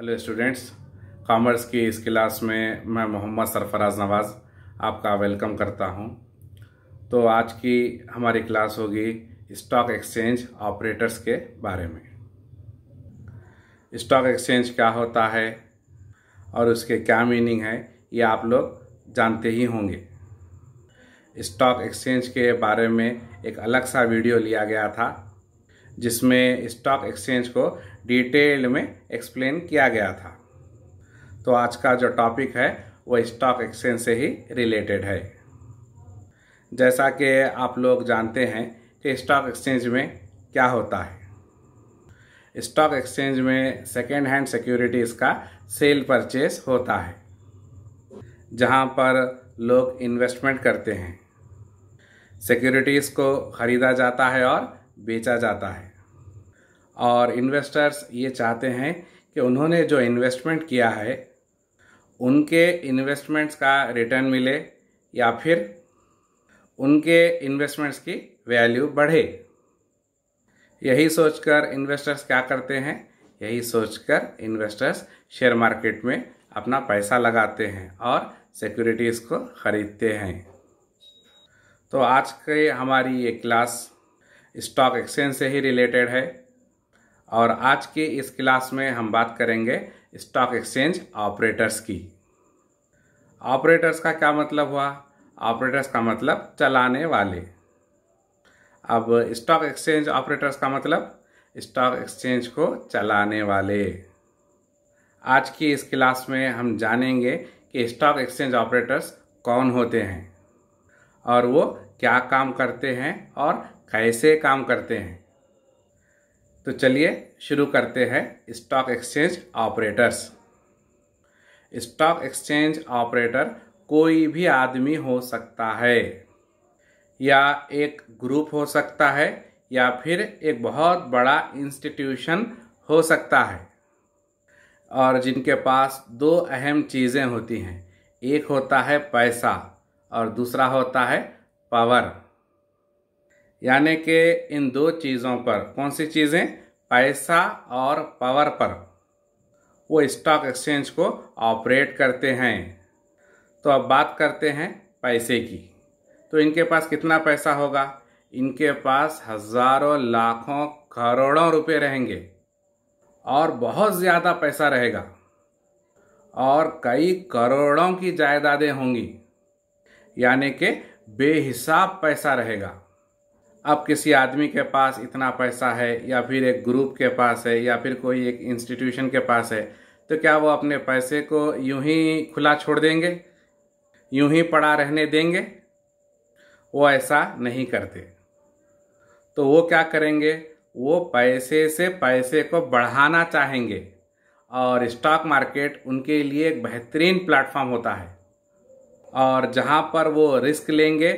hello students commerce की इस class में मैं मोहम्मद सरफराज नवाज़ आपका वेलकम करता हूं तो आज की हमारी क्लास होगी स्टॉक एक्सचेंज ऑपरेटर्स के बारे में स्टॉक एक्सचेंज क्या होता है और उसके क्या मीनिंग है ये आप लोग जानते ही होंगे स्टॉक एक्सचेंज के बारे में एक अलग सा वीडियो लिया गया था जिसमें स्टॉक एक्सचेंज को डिटेल में एक्सप्लेन किया गया था तो आज का जो टॉपिक है वह स्टॉक एक्सचेंज से ही रिलेटेड है जैसा कि आप लोग जानते हैं कि स्टॉक एक्सचेंज में क्या होता है स्टॉक एक्सचेंज में सेकेंड हैंड सिक्योरिटीज़ का सेल परचेस होता है जहां पर लोग इन्वेस्टमेंट करते हैं सिक्योरिटीज़ को ख़रीदा जाता है और बेचा जाता है और इन्वेस्टर्स ये चाहते हैं कि उन्होंने जो इन्वेस्टमेंट किया है उनके इन्वेस्टमेंट्स का रिटर्न मिले या फिर उनके इन्वेस्टमेंट्स की वैल्यू बढ़े यही सोचकर इन्वेस्टर्स क्या करते हैं यही सोचकर इन्वेस्टर्स शेयर मार्केट में अपना पैसा लगाते हैं और सिक्योरिटीज़ को ख़रीदते हैं तो आज के हमारी ये क्लास स्टॉक एक्सचेंज से ही रिलेटेड है और आज के इस क्लास में हम बात करेंगे स्टॉक एक्सचेंज ऑपरेटर्स की ऑपरेटर्स का क्या मतलब हुआ ऑपरेटर्स का मतलब चलाने वाले अब स्टॉक एक्सचेंज ऑपरेटर्स का मतलब स्टॉक एक्सचेंज को चलाने वाले आज की इस क्लास में हम जानेंगे कि स्टॉक एक्सचेंज ऑपरेटर्स कौन होते हैं और वो क्या काम करते हैं और कैसे काम करते हैं तो चलिए शुरू करते हैं stock exchange operators stock exchange operator कोई भी आदमी हो सकता है या एक ग्रुप हो सकता है या फिर एक बहुत बड़ा इंस्टीट्यूशन हो सकता है और जिनके पास दो अहम चीज़ें होती हैं एक होता है पैसा और दूसरा होता है पावर यानी कि इन दो चीज़ों पर कौन सी चीज़ें पैसा और पावर पर वो स्टॉक एक्सचेंज को ऑपरेट करते हैं तो अब बात करते हैं पैसे की तो इनके पास कितना पैसा होगा इनके पास हजारों लाखों करोड़ों रुपए रहेंगे और बहुत ज़्यादा पैसा रहेगा और कई करोड़ों की जायदादें होंगी यानी कि बेहिसाब पैसा रहेगा अब किसी आदमी के पास इतना पैसा है या फिर एक ग्रुप के पास है या फिर कोई एक इंस्टीट्यूशन के पास है तो क्या वो अपने पैसे को यूं ही खुला छोड़ देंगे यूं ही पड़ा रहने देंगे वो ऐसा नहीं करते तो वो क्या करेंगे वो पैसे से पैसे को बढ़ाना चाहेंगे और स्टॉक मार्केट उनके लिए एक बेहतरीन प्लेटफॉर्म होता है और जहाँ पर वो रिस्क लेंगे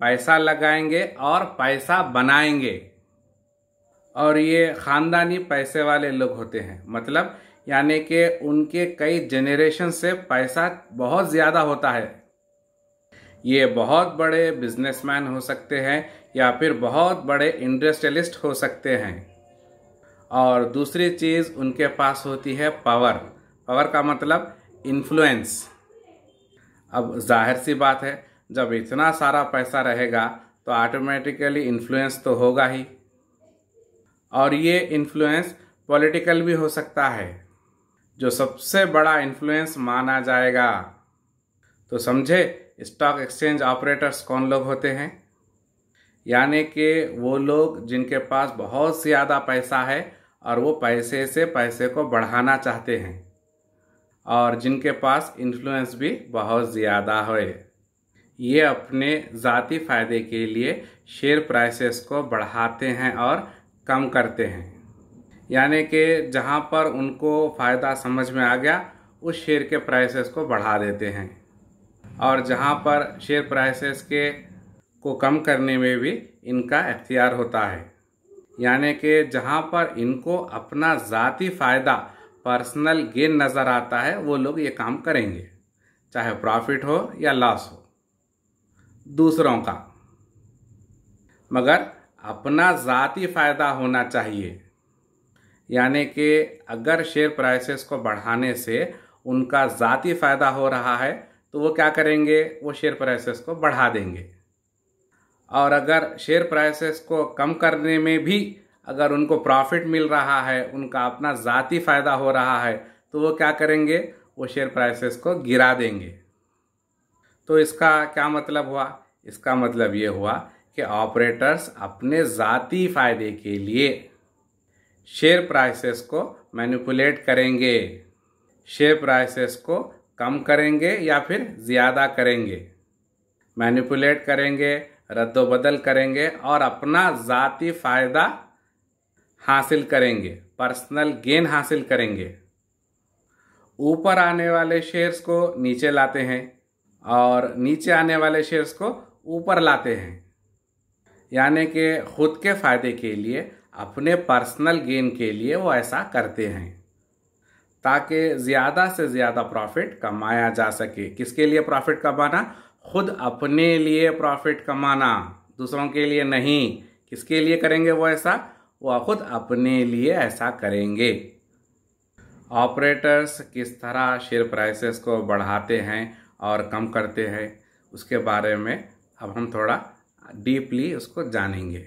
पैसा लगाएंगे और पैसा बनाएंगे और ये ख़ानदानी पैसे वाले लोग होते हैं मतलब यानी कि उनके कई जेनरेशन से पैसा बहुत ज़्यादा होता है ये बहुत बड़े बिजनेसमैन हो सकते हैं या फिर बहुत बड़े इंडस्ट्रियलिस्ट हो सकते हैं और दूसरी चीज़ उनके पास होती है पावर पावर का मतलब इन्फ्लुएंस अब जाहिर सी बात है जब इतना सारा पैसा रहेगा तो ऑटोमेटिकली इन्फ्लुएंस तो होगा ही और ये इन्फ्लुएंस पॉलिटिकल भी हो सकता है जो सबसे बड़ा इन्फ्लुएंस माना जाएगा तो समझे स्टॉक एक्सचेंज ऑपरेटर्स कौन लोग होते हैं यानी कि वो लोग जिनके पास बहुत ज़्यादा पैसा है और वो पैसे से पैसे को बढ़ाना चाहते हैं और जिनके पास इन्फ्लुएंस भी बहुत ज़्यादा है ये अपने ज़ाती फ़ायदे के लिए शेयर प्राइसेस को बढ़ाते हैं और कम करते हैं यानी कि जहाँ पर उनको फ़ायदा समझ में आ गया उस शेयर के प्राइसेस को बढ़ा देते हैं और जहाँ पर शेयर प्राइसेस के को कम करने में भी इनका अख्तियार होता है यानी कि जहाँ पर इनको अपना ज़ाती फ़ायदा पर्सनल गेन नज़र आता है वो लोग ये काम करेंगे चाहे प्रॉफिट हो या लॉस हो दूसरों का मगर अपना ज़ाती फ़ायदा होना चाहिए यानी कि अगर शेयर प्राइसेस को बढ़ाने से उनका ज़ाती फ़ायदा हो रहा है तो वो क्या करेंगे वो शेयर प्राइसेस को बढ़ा देंगे और अगर शेयर प्राइसेस को कम करने में भी अगर उनको प्रॉफिट मिल रहा है उनका अपना ज़ाती फ़ायदा हो रहा है तो वो क्या करेंगे वो शेयर प्राइसेस को गिरा देंगे तो इसका क्या मतलब हुआ इसका मतलब ये हुआ कि ऑपरेटर्स अपने ज़ाती फ़ायदे के लिए शेयर प्राइसेस को मैनिपुलेट करेंगे शेयर प्राइसेस को कम करेंगे या फिर ज़्यादा करेंगे मैनिपुलेट करेंगे रद्दोबदल करेंगे और अपना ज़ाती फ़ायदा हासिल करेंगे पर्सनल गेन हासिल करेंगे ऊपर आने वाले शेयर्स को नीचे लाते हैं और नीचे आने वाले शेयर्स को ऊपर लाते हैं यानी कि खुद के फायदे के लिए अपने पर्सनल गेन के लिए वो ऐसा करते हैं ताकि ज़्यादा से ज़्यादा प्रॉफिट कमाया जा सके किसके लिए प्रॉफिट कमाना खुद अपने लिए प्रॉफिट कमाना दूसरों के लिए नहीं किसके लिए करेंगे वो ऐसा वो खुद अपने लिए ऐसा करेंगे ऑपरेटर्स किस तरह शेयर प्राइसेस को बढ़ाते हैं और कम करते हैं उसके बारे में अब हम थोड़ा डीपली उसको जानेंगे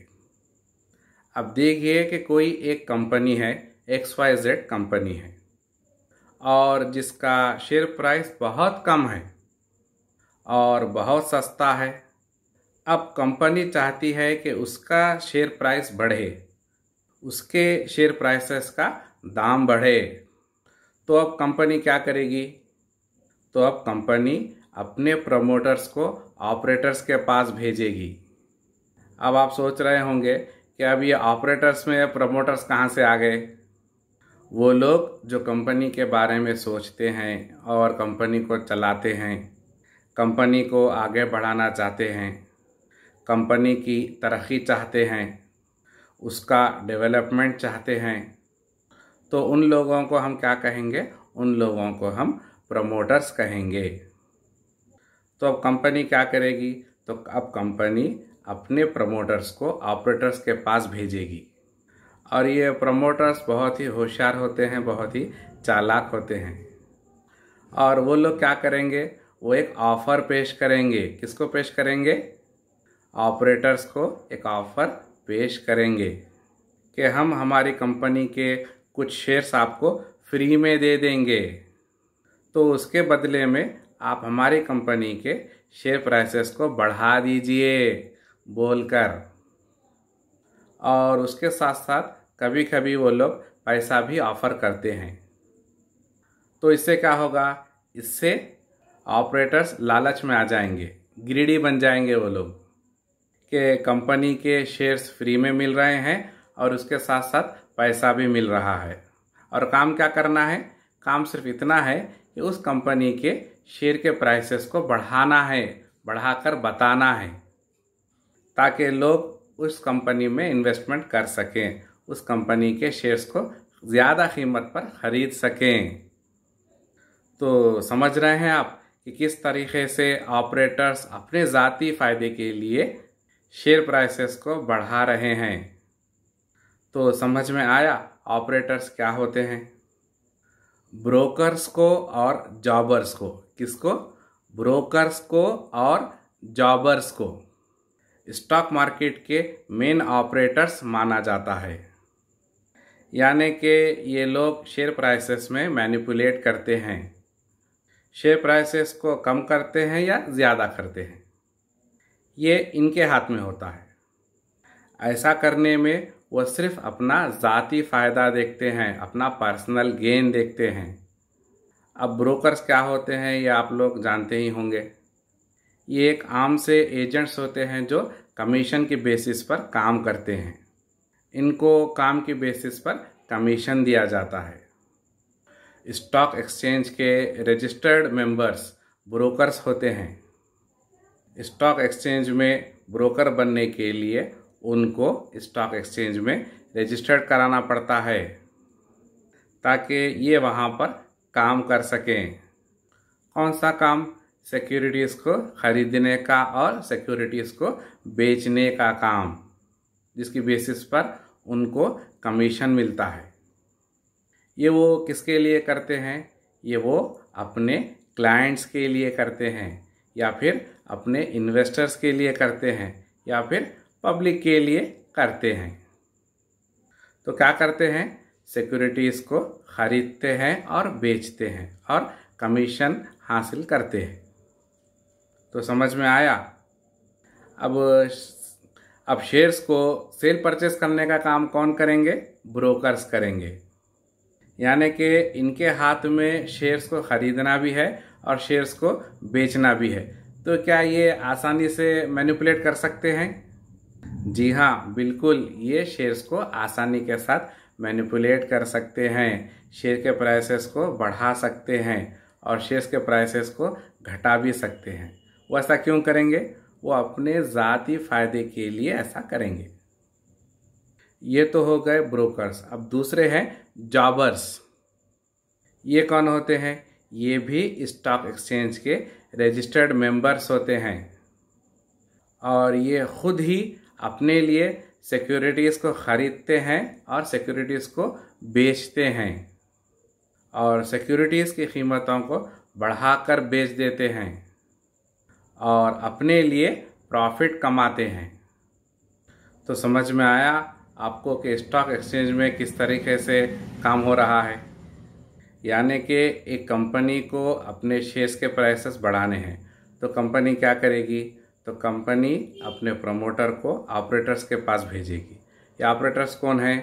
अब देखिए कि कोई एक कंपनी है एक्स वाई जेड कंपनी है और जिसका शेयर प्राइस बहुत कम है और बहुत सस्ता है अब कंपनी चाहती है कि उसका शेयर प्राइस बढ़े उसके शेयर प्राइसेस का दाम बढ़े तो अब कंपनी क्या करेगी तो अब कंपनी अपने प्रमोटर्स को ऑपरेटर्स के पास भेजेगी अब आप सोच रहे होंगे कि अब ये ऑपरेटर्स में प्रमोटर्स कहाँ से आ गए वो लोग जो कंपनी के बारे में सोचते हैं और कंपनी को चलाते हैं कंपनी को आगे बढ़ाना चाहते हैं कंपनी की तरक्की चाहते हैं उसका डेवलपमेंट चाहते हैं तो उन लोगों को हम क्या कहेंगे उन लोगों को हम प्रमोटर्स कहेंगे तो अब कंपनी क्या करेगी तो अब कंपनी अपने प्रमोटर्स को ऑपरेटर्स के पास भेजेगी और ये प्रमोटर्स बहुत ही होशियार होते हैं बहुत ही चालाक होते हैं और वो लोग क्या करेंगे वो एक ऑफ़र पेश करेंगे किसको पेश करेंगे ऑपरेटर्स को एक ऑफ़र पेश करेंगे कि हम हमारी कंपनी के कुछ शेयर्स आपको फ्री में दे देंगे तो उसके बदले में आप हमारी कंपनी के शेयर प्राइसेस को बढ़ा दीजिए बोलकर और उसके साथ साथ कभी कभी वो लोग पैसा भी ऑफ़र करते हैं तो इससे क्या होगा इससे ऑपरेटर्स लालच में आ जाएंगे ग्रीडी बन जाएंगे वो लोग के कंपनी के शेयर्स फ्री में मिल रहे हैं और उसके साथ साथ पैसा भी मिल रहा है और काम क्या करना है काम सिर्फ इतना है कि उस कंपनी के शेयर के प्राइसेस को बढ़ाना है बढ़ाकर बताना है ताकि लोग उस कंपनी में इन्वेस्टमेंट कर सकें उस कंपनी के शेयर्स को ज़्यादा कीमत पर ख़रीद सकें तो समझ रहे हैं आप कि किस तरीके से ऑपरेटर्स अपने ज़ाती फ़ायदे के लिए शेयर प्राइसेस को बढ़ा रहे हैं तो समझ में आया ऑपरेटर्स क्या होते हैं ब्रोकर्स को और जॉबर्स को किसको ब्रोकर्स को और जॉबर्स को स्टॉक मार्केट के मेन ऑपरेटर्स माना जाता है यानी कि ये लोग शेयर प्राइसेस में मैनिपुलेट करते हैं शेयर प्राइसेस को कम करते हैं या ज़्यादा करते हैं ये इनके हाथ में होता है ऐसा करने में वो सिर्फ अपना ज़ाती फ़ायदा देखते हैं अपना पर्सनल गेन देखते हैं अब ब्रोकर्स क्या होते हैं ये आप लोग जानते ही होंगे ये एक आम से एजेंट्स होते हैं जो कमीशन के बेसिस पर काम करते हैं इनको काम के बेसिस पर कमीशन दिया जाता है स्टॉक एक्सचेंज के रजिस्टर्ड मेंबर्स ब्रोकर्स होते हैं स्टॉक एक्सचेंज में ब्रोकर बनने के लिए उनको स्टॉक एक्सचेंज में रजिस्टर्ड कराना पड़ता है ताकि ये वहाँ पर काम कर सकें कौन सा काम सिक्योरिटीज़ को ख़रीदने का और सिक्योरिटीज़ को बेचने का काम जिसकी बेसिस पर उनको कमीशन मिलता है ये वो किसके लिए करते हैं ये वो अपने क्लाइंट्स के लिए करते हैं या फिर अपने इन्वेस्टर्स के लिए करते हैं या फिर पब्लिक के लिए करते हैं तो क्या करते हैं सिक्योरिटीज़ को खरीदते हैं और बेचते हैं और कमीशन हासिल करते हैं तो समझ में आया अब अब शेयर्स को सेल परचेस करने का काम कौन करेंगे ब्रोकर्स करेंगे यानी कि इनके हाथ में शेयर्स को ख़रीदना भी है और शेयर्स को बेचना भी है तो क्या ये आसानी से मैनिपुलेट कर सकते हैं जी हाँ बिल्कुल ये शेयर्स को आसानी के साथ मैनिपुलेट कर सकते हैं शेयर के प्राइसेस को बढ़ा सकते हैं और शेयर्स के प्राइसेस को घटा भी सकते हैं वो ऐसा क्यों करेंगे वो अपने ज़ाती फ़ायदे के लिए ऐसा करेंगे ये तो हो गए ब्रोकर्स अब दूसरे हैं जॉबर्स ये कौन होते हैं ये भी स्टॉक एक्सचेंज के रजिस्टर्ड मेंबर्स होते हैं और ये खुद ही अपने लिए सिक्योरिटीज़ को ख़रीदते हैं और सिक्योरिटीज़ को बेचते हैं और सिक्योरिटीज़ की कीमतों को बढ़ाकर बेच देते हैं और अपने लिए प्रॉफिट कमाते हैं तो समझ में आया आपको कि स्टॉक एक्सचेंज में किस तरीके से काम हो रहा है यानी कि एक कंपनी को अपने शेयर्स के प्राइसेस बढ़ाने हैं तो कंपनी क्या करेगी तो कंपनी अपने प्रमोटर को ऑपरेटर्स के पास भेजेगी ये ऑपरेटर्स कौन है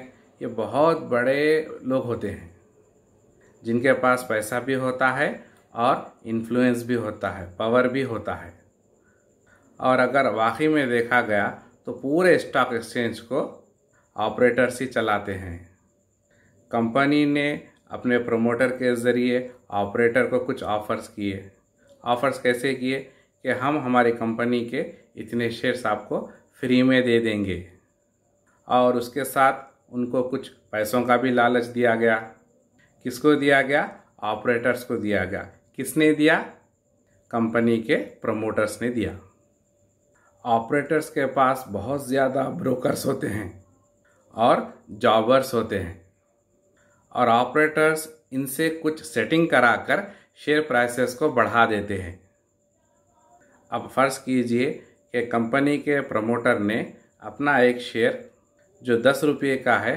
ये बहुत बड़े लोग होते हैं जिनके पास पैसा भी होता है और इन्फ्लुएंस भी होता है पावर भी होता है और अगर वाकई में देखा गया तो पूरे स्टॉक एक्सचेंज को ऑपरेटर्स ही चलाते हैं कंपनी ने अपने प्रमोटर के ज़रिए ऑपरेटर को कुछ ऑफर्स किए ऑफर्स कैसे किए कि हम हमारे कंपनी के इतने शेयर्स आपको फ्री में दे देंगे और उसके साथ उनको कुछ पैसों का भी लालच दिया गया किसको दिया गया ऑपरेटर्स को दिया गया किसने दिया कंपनी के प्रमोटर्स ने दिया ऑपरेटर्स के पास बहुत ज़्यादा ब्रोकर्स होते हैं और जॉबर्स होते हैं और ऑपरेटर्स इनसे कुछ सेटिंग कराकर शेयर प्राइसेस को बढ़ा देते हैं अब फ़र्ज़ कीजिए कि कंपनी के प्रमोटर ने अपना एक शेयर जो दस रुपये का है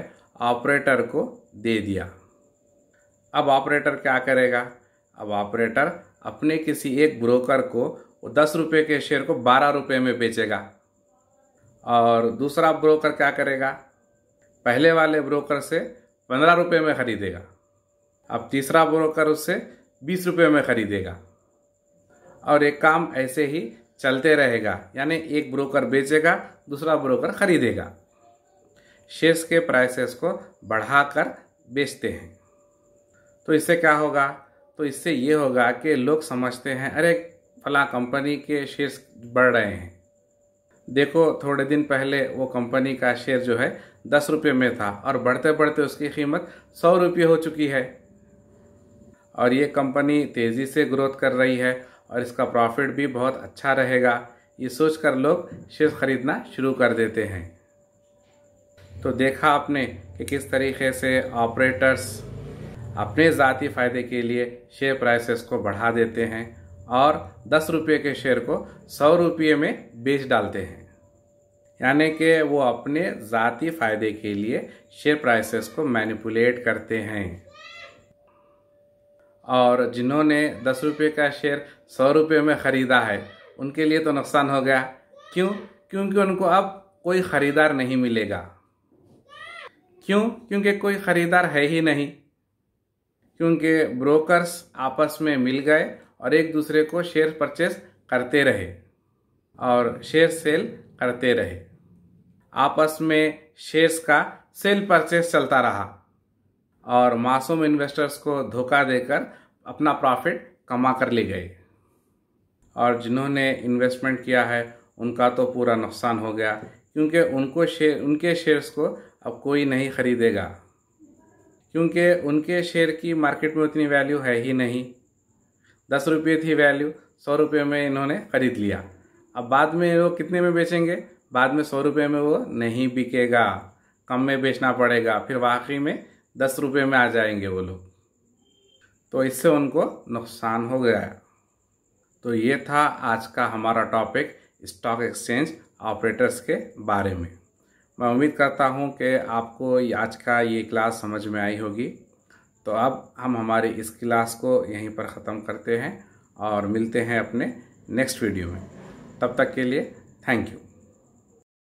ऑपरेटर को दे दिया अब ऑपरेटर क्या करेगा अब ऑपरेटर अपने किसी एक ब्रोकर को दस रुपये के शेयर को बारह रुपये में बेचेगा और दूसरा ब्रोकर क्या करेगा पहले वाले ब्रोकर से पंद्रह रुपये में ख़रीदेगा अब तीसरा ब्रोकर उससे बीस रुपये में ख़रीदेगा और एक काम ऐसे ही चलते रहेगा यानी एक ब्रोकर बेचेगा दूसरा ब्रोकर खरीदेगा शेयर्स के प्राइसेस को बढ़ाकर बेचते हैं तो इससे क्या होगा तो इससे ये होगा कि लोग समझते हैं अरे फला कंपनी के शेयर्स बढ़ रहे हैं देखो थोड़े दिन पहले वो कंपनी का शेयर जो है दस रुपये में था और बढ़ते बढ़ते उसकी कीमत सौ रुपये हो चुकी है और ये कंपनी तेज़ी से ग्रोथ कर रही है और इसका प्रॉफिट भी बहुत अच्छा रहेगा ये सोचकर लोग शेयर ख़रीदना शुरू कर देते हैं तो देखा आपने कि किस तरीके से ऑपरेटर्स अपने ज़ाती फ़ायदे के लिए शेयर प्राइसेस को बढ़ा देते हैं और दस रुपये के शेयर को सौ रुपये में बेच डालते हैं यानी कि वो अपने ज़ाती फ़ायदे के लिए शेयर प्राइसेस को मैनिपुलेट करते हैं और जिन्होंने दस रुपये का शेयर सौ रुपये में ख़रीदा है उनके लिए तो नुकसान हो गया क्यों क्योंकि उनको अब कोई ख़रीदार नहीं मिलेगा क्यों क्योंकि कोई ख़रीदार है ही नहीं क्योंकि ब्रोकर्स आपस में मिल गए और एक दूसरे को शेयर परचेस करते रहे और शेयर सेल करते रहे आपस में शेयर्स का सेल परचेस चलता रहा और मासूम इन्वेस्टर्स को धोखा देकर अपना प्रॉफिट कमा कर ले गए और जिन्होंने इन्वेस्टमेंट किया है उनका तो पूरा नुकसान हो गया क्योंकि उनको शेयर उनके शेयर्स को अब कोई नहीं ख़रीदेगा क्योंकि उनके शेयर की मार्केट में उतनी वैल्यू है ही नहीं दस रुपये थी वैल्यू सौ रुपये में इन्होंने ख़रीद लिया अब बाद में वो कितने में बेचेंगे बाद में सौ रुपये में वो नहीं बिकेगा कम में बेचना पड़ेगा फिर वाकई में दस रुपये में आ जाएंगे वो लोग तो इससे उनको नुकसान हो गया तो ये था आज का हमारा टॉपिक स्टॉक एक्सचेंज ऑपरेटर्स के बारे में मैं उम्मीद करता हूँ कि आपको आज का ये क्लास समझ में आई होगी तो अब हम हमारी इस क्लास को यहीं पर ख़त्म करते हैं और मिलते हैं अपने नेक्स्ट वीडियो में तब तक के लिए थैंक यू